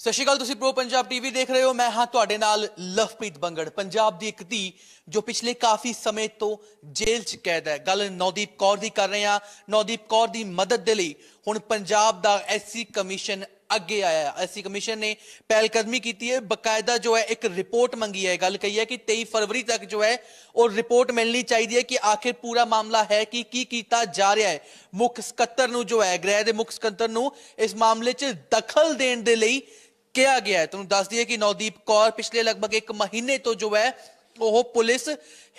ਸਤਿ ਸ਼੍ਰੀ ਅਕਾਲ ਤੁਸੀਂ pro Punjab TV ਦੇਖ ਰਹੇ ਹੋ ਮੈਂ ਹਾਂ ਤੁਹਾਡੇ ਨਾਲ ਲਵਪ੍ਰੀਤ ਬੰਗੜ ਪੰਜਾਬ ਦੀ ਇੱਕ ਧੀ ਜੋ ਪਿਛਲੇ ਕਾਫੀ ਸਮੇਂ ਤੋਂ ਜੇਲ੍ਹ 'ਚ ਕੈਦ ਹੈ ਗੱਲ ਨੌਦੀਪ ਕੌਰ ਦੀ ਕਰ ਰਹੇ ਹਾਂ ਨੌਦੀਪ ਕੌਰ ਦੀ ਮਦਦ ਦੇ ਲਈ ਹੁਣ ਪੰਜਾਬ ਦਾ ਐਸਸੀ ਕਮਿਸ਼ਨ ਅੱਗੇ ਆਇਆ ਹੈ ਐਸਸੀ ਕਮਿਸ਼ਨ ਨੇ ਪਹਿਲਕਦਮੀ ਕੀਤੀ ਹੈ ਬਕਾਇਦਾ ਜੋ ਹੈ ਇੱਕ ਰਿਪੋਰਟ ਮੰਗੀ ਹੈ ਗੱਲ ਕਹੀ ਹੈ ਕਿ 23 ਫਰਵਰੀ ਤੱਕ ਜੋ ਹੈ ਉਹ ਰਿਪੋਰਟ ਮਿਲਣੀ ਚਾਹੀਦੀ ਹੈ ਕਿ ਆਖਿਰ ਪੂਰਾ ਮਾਮਲਾ ਹੈ ਕਿ ਕੀ ਕੀਤਾ ਜਾ ਰਿਹਾ ਹੈ ਮੁੱਖ ਸਕੱਤਰ ਨੂੰ ਜੋ ਹੈ ਗ੍ਰਹਿ ਦੇ ਮੁੱਖ ਸਕੱਤਰ ਨੂੰ ਇਸ ਮਾਮਲੇ 'ਚ ਦਖਲ ਦੇਣ ਦੇ ਲਈ ਕਿਹਾ ਗਿਆ ਹੈ ਤੁਹਾਨੂੰ ਦੱਸ ਦਈਏ ਕਿ ਨੌਦੀਪ ਕੌਰ ਪਿਛਲੇ ਲਗਭਗ 1 ਮਹੀਨੇ ਤੋਂ ਜੋ ਹੈ ਉਹ ਪੁਲਿਸ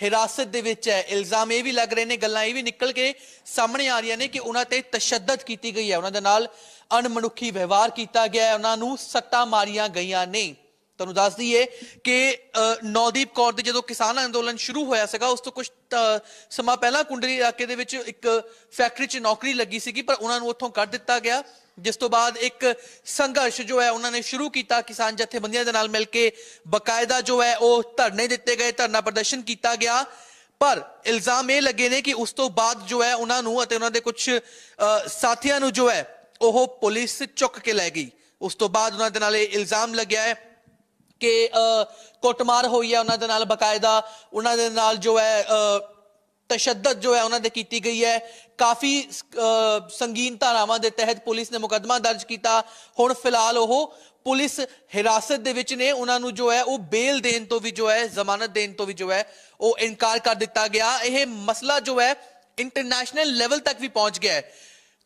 ਹਿਰਾਸਤ ਦੇ ਵਿੱਚ ਹੈ ਇਲਜ਼ਾਮ ਇਹ ਵੀ ਲੱਗ ਰਹੇ ਨੇ ਗੱਲਾਂ ਇਹ ਵੀ ਨਿਕਲ ਕੇ ਸਾਹਮਣੇ ਆ ਰਹੀਆਂ ਨੇ ਕਿ ਉਹਨਾਂ ਤੇ ਤਸ਼ੱਦਦ ਕੀਤੀ ਗਈ ਹੈ ਉਹਨਾਂ ਦੇ ਨਾਲ ਅਣਮਨੁੱਖੀ ਵਿਵਹਾਰ ਕੀਤਾ ਗਿਆ ਹੈ ਉਹਨਾਂ ਨੂੰ ਸੱਟਾਂ ਮਾਰੀਆਂ ਗਈਆਂ ਨੇ ਤੁਹਾਨੂੰ ਦੱਸ ਦਈਏ ਕਿ ਨੌਦੀਪ ਕੌਰ ਦੇ ਜਦੋਂ ਕਿਸਾਨ ਅੰਦੋਲਨ ਸ਼ੁਰੂ ਹੋਇਆ ਸੀਗਾ ਉਸ ਤੋਂ ਕੁਝ ਸਮਾਂ ਪਹਿਲਾਂ ਕੁੰਡਰੀ ਇਲਾਕੇ ਦੇ ਵਿੱਚ ਇੱਕ ਫੈਕਟਰੀ 'ਚ ਨੌਕਰੀ ਲੱਗੀ ਸੀਗੀ ਪਰ ਉਹਨਾਂ ਨੂੰ ਉੱਥੋਂ ਕੱਢ ਦਿੱਤਾ ਗਿਆ ਜਿਸ ਤੋਂ ਬਾਅਦ ਇੱਕ ਸੰਘਰਸ਼ ਜੋ ਹੈ ਉਹਨਾਂ ਨੇ ਸ਼ੁਰੂ ਕੀਤਾ ਕਿਸਾਨ ਜਥੇਬੰਦੀਆਂ ਦੇ ਨਾਲ ਮਿਲ ਕੇ ਬਕਾਇਦਾ ਜੋ ਹੈ ਉਹ ਧਰਨੇ ਦਿੱਤੇ ਗਏ ਧਰਨਾ ਪ੍ਰਦਰਸ਼ਨ ਕੀਤਾ ਗਿਆ ਪਰ ਇਲਜ਼ਾਮ ਇਹ ਲੱਗੇ ਨੇ ਕਿ ਉਸ ਤੋਂ ਬਾਅਦ ਜੋ ਹੈ ਉਹਨਾਂ ਨੂੰ ਅਤੇ ਉਹਨਾਂ ਦੇ ਕੁਝ ਸਾਥੀਆਂ ਨੂੰ ਜੋ ਹੈ ਉਹ ਪੁਲਿਸ ਚੁੱਕ ਕੇ ਲੈ ਗਈ ਉਸ ਤੋਂ ਬਾਅਦ ਉਹਨਾਂ ਦੇ ਨਾਲ ਇਹ ਇਲਜ਼ਾਮ ਲੱਗਿਆ ਹੈ ਕਿ ਕੋਟਮਾਰ ਹੋਈ ਹੈ ਉਹਨਾਂ ਦੇ ਨਾਲ ਬਕਾਇਦਾ ਉਹਨਾਂ ਦੇ ਨਾਲ ਜੋ ਹੈ ਤਸ਼ੱਦਦ ਜੋ ਹੈ ਉਹਨਾਂ ਦੇ ਕੀਤੀ ਗਈ ਹੈ ਕਾਫੀ ਸੰਗੀਨ ਧਾਰਾਵਾਂ ਦੇ ਤਹਿਤ ਪੁਲਿਸ ਨੇ ਮੁਕਦਮਾ ਦਰਜ ਕੀਤਾ ਹੁਣ ਫਿਲਹਾਲ ਉਹ ਪੁਲਿਸ ਹਿਰਾਸਤ ਦੇ ਵਿੱਚ ਨੇ ਉਹਨਾਂ ਨੂੰ ਜੋ ਹੈ ਉਹ ਬੇਲ ਦੇਣ ਤੋਂ ਵੀ ਜੋ ਹੈ ਜ਼ਮਾਨਤ ਦੇਣ ਤੋਂ ਵੀ ਜੋ ਹੈ ਉਹ ਇਨਕਾਰ ਕਰ ਦਿੱਤਾ ਗਿਆ ਇਹ ਮਸਲਾ ਜੋ ਹੈ ਇੰਟਰਨੈਸ਼ਨਲ ਲੈਵਲ ਤੱਕ ਵੀ ਪਹੁੰਚ ਗਿਆ ਹੈ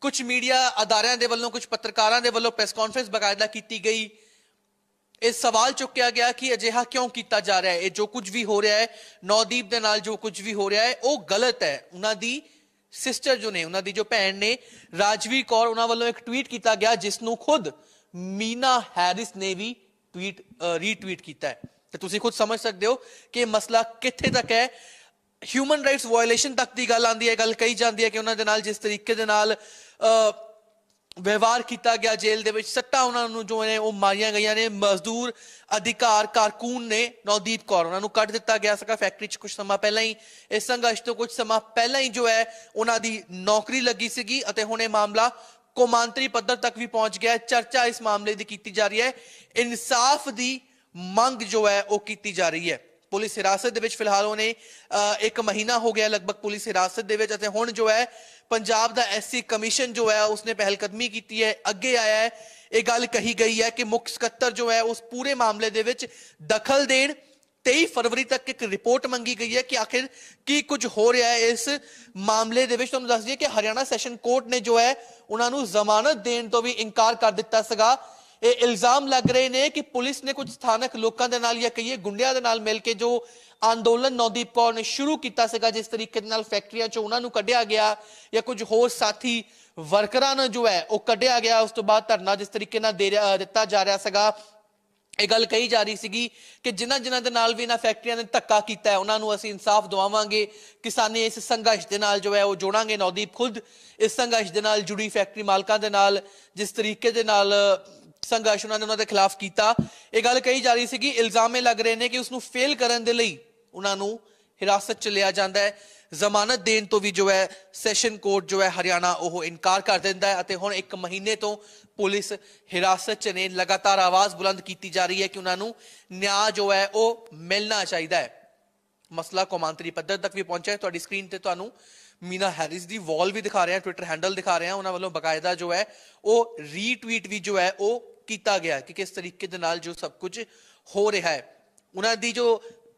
ਕੁਝ ਮੀਡੀਆ ਅਦਾਰਿਆਂ ਦੇ ਵੱਲੋਂ ਕੁਝ ਪੱਤਰਕਾਰਾਂ ਦੇ ਵੱਲੋਂ ਪ੍ਰੈਸ ਕਾਨਫਰੰਸ ਬਕਾਇਦਾ ਕੀਤੀ ਗਈ ਇਹ ਸਵਾਲ ਚੁੱਕਿਆ ਗਿਆ ਕਿ ਅਜਿਹਾ ਕਿਉਂ ਕੀਤਾ ਜਾ ਰਿਹਾ ਹੈ ਇਹ ਜੋ ਕੁਝ ਵੀ ਹੋ ਰਿਹਾ ਹੈ ਨੌਦੀਪ ਦੇ ਨਾਲ ਜੋ ਕੁਝ ਵੀ ਹੋ ਰਿਹਾ ਹੈ ਉਹ ਗਲਤ ਹੈ ਉਹਨਾਂ ਦੀ ਸਿਸਟਰ ਜੋ ਨੇ ਉਹਨਾਂ ਦੀ ਜੋ ਭੈਣ ਨੇ ਰਾਜਵੀ ਕੌਰ ਉਹਨਾਂ ਵੱਲੋਂ ਇੱਕ ਟਵੀਟ ਕੀਤਾ ਗਿਆ ਜਿਸ ਨੂੰ ਖੁਦ ਮੀਨਾ ਹੈਰਿਸ ਨੇ ਵੀ ਟਵੀਟ ਰੀਟਵੀਟ ਕੀਤਾ ਹੈ ਤੇ ਤੁਸੀਂ ਖੁਦ ਸਮਝ ਸਕਦੇ ਹੋ ਕਿ ਇਹ ਮਸਲਾ ਕਿੱਥੇ ਤੱਕ ਹੈ ਹਿਊਮਨ ਰਾਈਟਸ ਵਾਇਓਲੇਸ਼ਨ ਤੱਕ ਦੀ ਗੱਲ ਆਂਦੀ ਹੈ ਗੱਲ ਕਹੀ ਜਾਂਦੀ ਹੈ ਕਿ ਉਹਨਾਂ ਦੇ ਨਾਲ ਜਿਸ ਤਰੀਕੇ ਦੇ ਨਾਲ ਵਿਵਹਾਰ ਕੀਤਾ ਗਿਆ ਜੇਲ੍ਹ ਦੇ ਵਿੱਚ ਸੱਟਾ ਉਹਨਾਂ ਨੂੰ ਜੋ ਨੇ ਉਹ ਮਾਰੀਆਂ ਗਈਆਂ ਨੇ ਮਜ਼ਦੂਰ ਅਧਿਕਾਰ ਕਾਰਕੂਨ ਨੇ ਨੌਦੀਪ ਕੌਰ ਉਹਨਾਂ ਨੂੰ ਕੱਢ ਦਿੱਤਾ ਗਿਆ ਸਕਾ ਫੈਕਟਰੀ 'ਚ ਕੁਝ ਸਮਾਂ ਪਹਿਲਾਂ ਹੀ ਇਸ ਸੰਘਰਸ਼ ਤੋਂ ਕੁਝ ਸਮਾਂ ਪਹਿਲਾਂ ਹੀ ਜੋ ਹੈ ਉਹਨਾਂ ਦੀ ਨੌਕਰੀ ਲੱਗੀ ਸੀਗੀ ਅਤੇ ਹੁਣ ਇਹ ਮਾਮਲਾ ਕੋਮਾਂਤਰੀ ਪੱਧਰ ਤੱਕ ਵੀ ਪਹੁੰਚ ਗਿਆ ਚਰਚਾ ਇਸ ਮਾਮਲੇ ਦੀ ਕੀਤੀ ਜਾ ਰਹੀ ਹੈ ਇਨਸਾਫ ਦੀ ਮੰਗ ਜੋ ਹੈ ਉਹ ਕੀਤੀ ਜਾ ਰਹੀ ਹੈ ਪੁਲਿਸ ਹਿਰਾਸਤ ਦੇ ਵਿੱਚ ਫਿਲਹਾਲ ਉਹਨੇ ਇੱਕ ਮਹੀਨਾ ਹੋ ਗਿਆ ਲਗਭਗ ਪੁਲਿਸ ਹਿਰਾਸਤ ਦੇ ਵਿੱਚ ਅਤੇ ਹੁਣ ਜੋ ਹੈ ਪੰਜਾਬ ਦਾ ਐਸਸੀ ਕਮਿਸ਼ਨ ਜੋ ਹੈ ਉਸਨੇ ਪਹਿਲਕਦਮੀ ਕੀਤੀ ਹੈ ਅੱਗੇ ਆਇਆ ਹੈ ਇਹ ਗੱਲ ਕਹੀ ਗਈ ਹੈ ਕਿ ਮੁੱਖ ਸਕੱਤਰ ਜੋ ਹੈ ਉਸ ਪੂਰੇ ਮਾਮਲੇ ਦੇ ਵਿੱਚ ਦਖਲ ਦੇਣ 23 ਫਰਵਰੀ ਤੱਕ ਇੱਕ ਰਿਪੋਰਟ ਮੰਗੀ ਗਈ ਹੈ ਕਿ ਆਖਿਰ ਕੀ ਕੁਝ ਹੋ ਰਿਹਾ ਹੈ ਇਸ ਮਾਮਲੇ ਦੇ ਵਿੱਚ ਤੁਹਾਨੂੰ ਦੱਸ ਦਈਏ ਕਿ ਹਰਿਆਣਾ ਸੈਸ਼ਨ ਕੋਰਟ ਨੇ ਜੋ ਹੈ ਉਹਨਾਂ ਨੂੰ ਜ਼ਮਾਨਤ ਦੇਣ ਤੋਂ ਵੀ ਇਨਕਾਰ ਕਰ ਦਿੱਤਾ ਸੀਗਾ ਇਹ ਇਲਜ਼ਾਮ ਲੱਗ ਰਹੇ ਨੇ ਕਿ ਪੁਲਿਸ ਨੇ ਕੁਝ ਸਥਾਨਕ ਲੋਕਾਂ ਦੇ ਨਾਲ ਜਾਂ ਕਈਏ ਗੁੰਡਿਆਂ ਦੇ ਨਾਲ ਮਿਲ ਕੇ ਜੋ ਅੰਦੋਲਨ ਨੌਦੀਪ ਕੌਰ ਨੇ ਸ਼ੁਰੂ ਕੀਤਾ ਸੀਗਾ ਜਿਸ ਤਰੀਕੇ ਨਾਲ ਫੈਕਟਰੀਆਂ 'ਚ ਉਹਨਾਂ ਨੂੰ ਕੱਢਿਆ ਗਿਆ ਜਾਂ ਕੁਝ ਹੋਰ ਸਾਥੀ ਵਰਕਰਾਂ ਨੂੰ ਜੋ ਹੈ ਉਹ ਕੱਢਿਆ ਗਿਆ ਉਸ ਤੋਂ ਬਾਅਦ ਧਰਨਾ ਜਿਸ ਤਰੀਕੇ ਨਾਲ ਦੇ ਦਿੱਤਾ ਜਾ ਰਿਹਾ ਸੀਗਾ ਇਹ ਗੱਲ ਕਹੀ ਜਾ ਰਹੀ ਸੀਗੀ ਕਿ ਜਿਨ੍ਹਾਂ ਜਿਨ੍ਹਾਂ ਦੇ ਨਾਲ ਵੀ ਇਹਨਾਂ ਫੈਕਟਰੀਆਂ ਨੇ ਧੱਕਾ ਕੀਤਾ ਹੈ ਉਹਨਾਂ ਨੂੰ ਅਸੀਂ ਇਨਸਾਫ ਦਿਵਾਵਾਂਗੇ ਕਿਸਾਨੀ ਇਸ ਸੰਘਰਸ਼ ਦੇ ਨਾਲ ਜੋ ਹੈ ਉਹ ਜੋੜਾਂਗੇ ਨੌਦੀਪ ਖੁਦ ਇਸ ਸੰਘਰਸ਼ ਦੇ ਨਾਲ ਜੁੜੀ ਫੈਕਟਰੀ ਮਾਲਕਾਂ ਦੇ ਨਾਲ ਜਿਸ ਤਰੀਕੇ ਦੇ ਨਾਲ ਸੰਘਰਸ਼ ਉਹਨਾਂ ਨੇ ਉਹਨਾਂ ਦੇ ਖਿਲਾਫ ਕੀਤਾ ਇਹ ਗੱਲ ਕਹੀ ਜਾ ਰਹੀ ਸੀ ਕਿ ਇਲਜ਼ਾਮੇ ਲੱਗ ਰਹੇ ਨੇ ਕਿ ਉਸ ਨੂੰ ਫੇਲ ਕਰਨ ਦੇ ਲਈ ਉਹਨਾਂ ਨੂੰ ਹਿਰਾਸਤ ਚ ਲਿਆ ਜਾਂਦਾ ਹੈ ਜ਼ਮਾਨਤ ਦੇਣ ਤੋਂ ਵੀ ਜੋ ਹੈ ਸੈਸ਼ਨ ਕੋਰਟ ਜੋ ਹੈ ਹਰਿਆਣਾ ਉਹ ਇਨਕਾਰ ਕਰ ਦਿੰਦਾ ਹੈ ਅਤੇ ਹੁਣ 1 ਮਹੀਨੇ ਤੋਂ ਪੁਲਿਸ ਹਿਰਾਸਤ 'ਚ ਨੇ ਲਗਾਤਾਰ ਆਵਾਜ਼ ਬੁਲੰਦ ਕੀਤੀ ਜਾ ਰਹੀ ਹੈ ਕਿ ਉਹਨਾਂ ਨੂੰ ਨਿਆਂ ਜੋ ਹੈ ਉਹ ਮਿਲਣਾ ਚਾਹੀਦਾ ਹੈ ਮਸਲਾ ਕੌਮਾਂਤਰੀ ਪੱਧਰ ਤੱਕ ਵੀ ਪਹੁੰਚਿਆ ਹੈ ਤੁਹਾਡੀ ਸਕਰੀਨ ਤੇ ਤੁਹਾਨੂੰ ਮੀਨਾ ਹੈਰਿਸ ਦੀ ਵਾਲ ਵੀ ਦਿਖਾ ਰਹੇ ਹਾਂ ਟਵਿੱਟਰ ਹੈਂਡਲ ਦਿਖਾ ਰਹੇ ਹਾਂ ਉਹਨਾਂ ਵੱਲੋਂ ਬਕਾਇਦਾ ਜੋ ਹੈ ਉਹ ਰੀਟਵੀਟ ਵੀ ਜੋ ਹੈ ਉਹ किया गया कि किस तरीके जो सब कुछ हो रहा है उन्होंने जो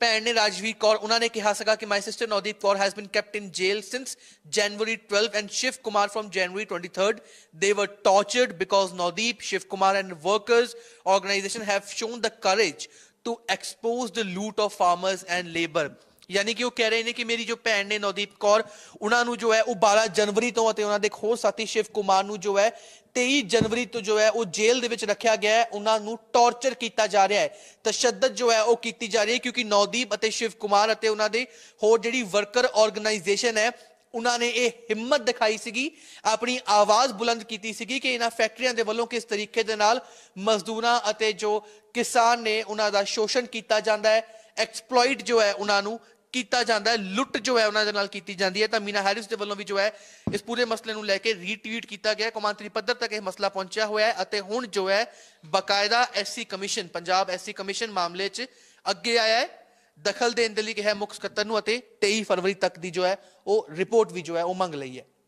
भैन ने राजवीर कौर उन्होंने कहा सगा कि my sister Navdeep Kaur has been kept in jail since January twelve and Shiv Kumar from January twenty third they were tortured because Navdeep Shiv Kumar and workers organisation have shown the courage to expose the loot of farmers and labour ਯਾਨੀ ਕਿ ਉਹ ਕਹਿ ਰਹੇ ਨੇ ਕਿ ਮੇਰੀ ਜੋ ਭੈਣ ਨੇ ਨਵਦੀਪ ਕੌਰ ਉਹਨਾਂ ਨੂੰ ਜੋ ਹੈ ਉਹ 12 ਜਨਵਰੀ ਤੋਂ ਅਤੇ ਉਹਨਾਂ ਦੇ ਖੋਜ ਸਾਥੀ ਸ਼ਿਵ ਕੁਮਾਰ ਨੂੰ ਜੋ ਹੈ 23 ਜਨਵਰੀ ਤੋਂ ਜੋ ਹੈ ਉਹ ਜੇਲ੍ਹ ਦੇ ਵਿੱਚ ਰੱਖਿਆ ਗਿਆ ਹੈ ਉਹਨਾਂ ਨੂੰ ਟੌਰਚਰ ਕੀਤਾ ਜਾ ਰਿਹਾ ਹੈ ਤਸ਼ੱਦਦ ਜੋ ਹੈ ਉਹ ਕੀਤੀ ਜਾ ਰਹੀ ਹੈ ਕਿਉਂਕਿ ਨਵਦੀਪ ਅਤੇ ਸ਼ਿਵ ਕੁਮਾਰ ਅਤੇ ਉਹਨਾਂ ਦੇ ਹੋਰ ਜਿਹੜੀ ਵਰਕਰ ਆਰਗੇਨਾਈਜੇਸ਼ਨ ਹੈ ਉਹਨਾਂ ਨੇ ਇਹ ਹਿੰਮਤ ਦਿਖਾਈ ਸੀਗੀ ਆਪਣੀ ਆਵਾਜ਼ ਬੁਲੰਦ ਕੀਤੀ ਸੀਗੀ ਕਿ ਇਹਨਾਂ ਫੈਕਟਰੀਆਂ ਦੇ ਵੱਲੋਂ ਕਿਸ ਤਰੀਕੇ ਦੇ ਨਾਲ ਮਜ਼ਦੂਰਾਂ ਅਤੇ ਜੋ ਕਿਸਾਨ ਨੇ ਉਹਨਾਂ ਦਾ ਸ਼ੋਸ਼ਣ ਕੀਤਾ ਜਾਂਦਾ ਹੈ ਐਕਸਪਲੋਇਟ ਜੋ ਹੈ ਉਹਨਾਂ ਨੂੰ ਕੀਤਾ ਜਾਂਦਾ ਹੈ ਲੁੱਟ ਜੋ ਹੈ ਉਹਨਾਂ ਦੇ ਨਾਲ ਕੀਤੀ ਜਾਂਦੀ ਹੈ ਤਾਂ ਮੀਨਾ ਹੈਰਿਸ ਦੇ ਵੱਲੋਂ ਵੀ ਜੋ ਹੈ ਇਸ ਪੂਰੇ ਮਸਲੇ ਨੂੰ ਲੈ ਕੇ ਰੀਟਵੀਟ ਕੀਤਾ ਗਿਆ ਕੌਮਾਂਤਰੀ ਪੱਧਰ ਤੱਕ ਇਹ ਮਸਲਾ ਪਹੁੰਚਿਆ ਹੋਇਆ ਹੈ ਅਤੇ ਹੁਣ ਜੋ ਹੈ ਬਕਾਇਦਾ SC commission Punjab SC commission ਮਾਮਲੇ 'ਚ ਅੱਗੇ ਆਇਆ ਹੈ ਦਖਲ ਦੇਣ ਦੇ ਲਈ ਕਿਹਾ ਮੁੱਖ ਸਕੱਤਰ ਨੂੰ ਅਤੇ 23 ਫਰਵਰੀ ਤੱਕ ਦੀ ਜੋ ਹੈ ਉਹ ਰਿਪੋਰਟ ਵੀ ਜੋ ਹੈ ਉਹ ਮੰਗ ਲਈ ਹੈ